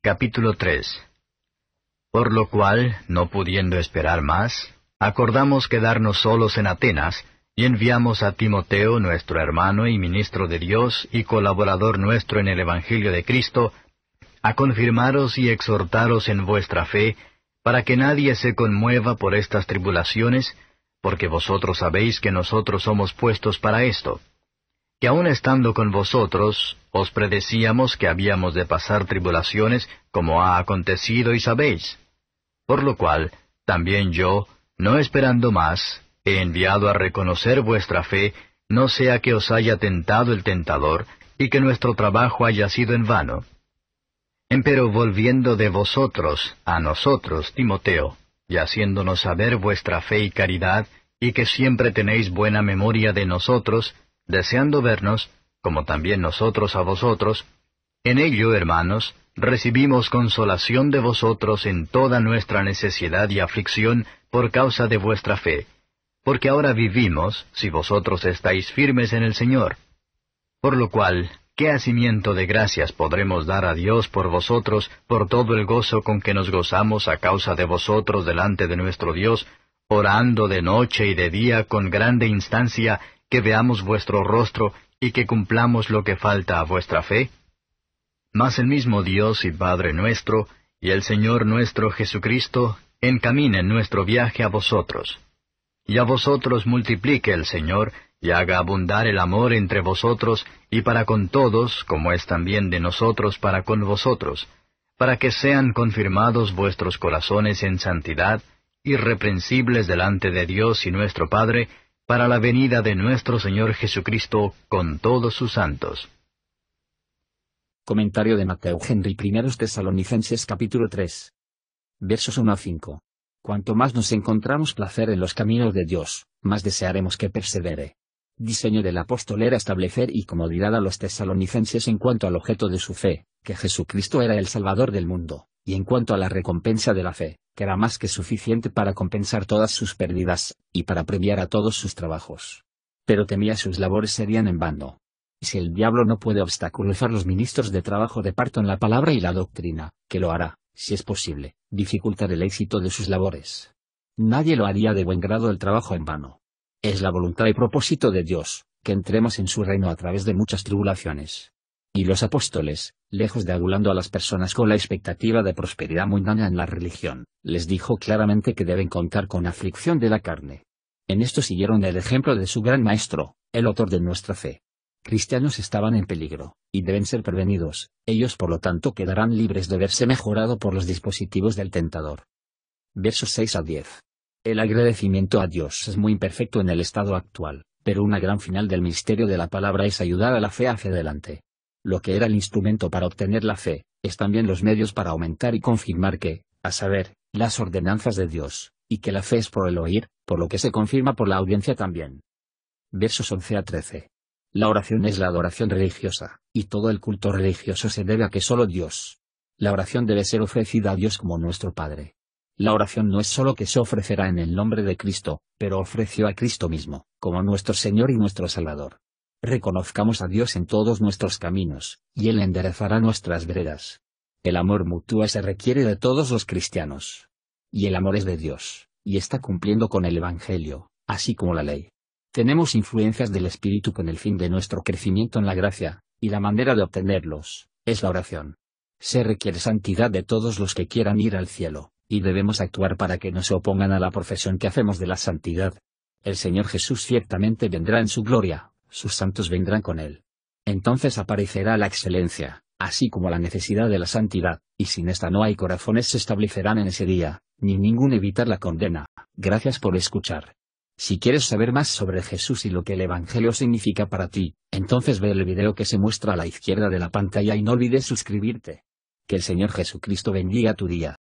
Capítulo 3 Por lo cual, no pudiendo esperar más, acordamos quedarnos solos en Atenas, y enviamos a Timoteo, nuestro hermano y ministro de Dios y colaborador nuestro en el Evangelio de Cristo, a confirmaros y exhortaros en vuestra fe, para que nadie se conmueva por estas tribulaciones, porque vosotros sabéis que nosotros somos puestos para esto que aun estando con vosotros, os predecíamos que habíamos de pasar tribulaciones, como ha acontecido y sabéis. Por lo cual, también yo, no esperando más, he enviado a reconocer vuestra fe, no sea que os haya tentado el tentador, y que nuestro trabajo haya sido en vano. Empero volviendo de vosotros a nosotros, Timoteo, y haciéndonos saber vuestra fe y caridad, y que siempre tenéis buena memoria de nosotros, deseando vernos, como también nosotros a vosotros, en ello, hermanos, recibimos consolación de vosotros en toda nuestra necesidad y aflicción por causa de vuestra fe, porque ahora vivimos si vosotros estáis firmes en el Señor. Por lo cual, ¿qué hacimiento de gracias podremos dar a Dios por vosotros, por todo el gozo con que nos gozamos a causa de vosotros delante de nuestro Dios, orando de noche y de día con grande instancia que veamos vuestro rostro y que cumplamos lo que falta a vuestra fe? Mas el mismo Dios y Padre nuestro, y el Señor nuestro Jesucristo, encaminen nuestro viaje a vosotros. Y a vosotros multiplique el Señor, y haga abundar el amor entre vosotros y para con todos, como es también de nosotros para con vosotros, para que sean confirmados vuestros corazones en santidad, irreprensibles delante de Dios y nuestro Padre, para la venida de nuestro Señor Jesucristo con todos sus santos. Comentario de Mateo Henry I Tesalonicenses capítulo 3. Versos 1 a 5. Cuanto más nos encontramos placer en los caminos de Dios, más desearemos que persevere. Diseño del apóstol era establecer y comodidad a los tesalonicenses en cuanto al objeto de su fe, que Jesucristo era el Salvador del mundo, y en cuanto a la recompensa de la fe, que era más que suficiente para compensar todas sus pérdidas, y para premiar a todos sus trabajos. Pero temía sus labores serían en vano. Si el diablo no puede obstaculizar los ministros de trabajo de parto en la palabra y la doctrina, que lo hará, si es posible, dificultar el éxito de sus labores. Nadie lo haría de buen grado el trabajo en vano. Es la voluntad y propósito de Dios, que entremos en su reino a través de muchas tribulaciones y los apóstoles, lejos de agulando a las personas con la expectativa de prosperidad mundana en la religión, les dijo claramente que deben contar con aflicción de la carne. En esto siguieron el ejemplo de su gran maestro, el autor de nuestra fe. Cristianos estaban en peligro, y deben ser prevenidos, ellos por lo tanto quedarán libres de verse mejorado por los dispositivos del tentador. Versos 6 a 10. El agradecimiento a Dios es muy imperfecto en el estado actual, pero una gran final del misterio de la palabra es ayudar a la fe hacia adelante lo que era el instrumento para obtener la fe, es también los medios para aumentar y confirmar que, a saber, las ordenanzas de Dios, y que la fe es por el oír, por lo que se confirma por la audiencia también. Versos 11 a 13. La oración es la adoración religiosa, y todo el culto religioso se debe a que solo Dios. La oración debe ser ofrecida a Dios como nuestro Padre. La oración no es solo que se ofrecerá en el nombre de Cristo, pero ofreció a Cristo mismo, como nuestro Señor y nuestro Salvador. Reconozcamos a Dios en todos nuestros caminos, y Él enderezará nuestras veredas. El amor mutuo se requiere de todos los cristianos. Y el amor es de Dios, y está cumpliendo con el Evangelio, así como la ley. Tenemos influencias del Espíritu con el fin de nuestro crecimiento en la gracia, y la manera de obtenerlos, es la oración. Se requiere santidad de todos los que quieran ir al cielo, y debemos actuar para que no se opongan a la profesión que hacemos de la santidad. El Señor Jesús ciertamente vendrá en su gloria, sus santos vendrán con él. Entonces aparecerá la excelencia, así como la necesidad de la santidad, y sin esta no hay corazones se establecerán en ese día, ni ningún evitar la condena. Gracias por escuchar. Si quieres saber más sobre Jesús y lo que el Evangelio significa para ti, entonces ve el video que se muestra a la izquierda de la pantalla y no olvides suscribirte. Que el Señor Jesucristo bendiga tu día.